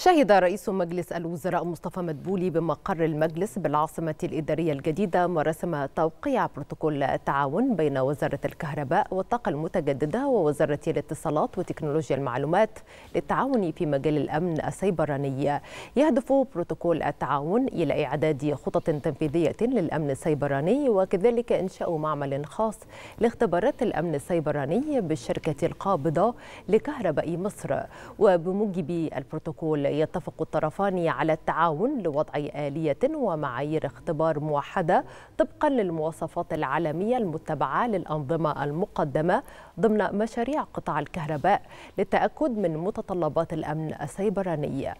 شهد رئيس مجلس الوزراء مصطفى مدبولي بمقر المجلس بالعاصمة الإدارية الجديدة مراسم توقيع بروتوكول التعاون بين وزارة الكهرباء والطاقة المتجددة ووزارة الاتصالات وتكنولوجيا المعلومات للتعاون في مجال الأمن السيبراني يهدف بروتوكول التعاون إلى إعداد خطط تنفيذية للأمن السيبراني وكذلك إنشاء معمل خاص لاختبارات الأمن السيبراني بالشركة القابضة لكهرباء مصر وبموجب البروتوكول يتفق الطرفان على التعاون لوضع آلية ومعايير اختبار موحدة طبقا للمواصفات العالمية المتبعة للأنظمة المقدمة ضمن مشاريع قطاع الكهرباء للتأكد من متطلبات الأمن السيبراني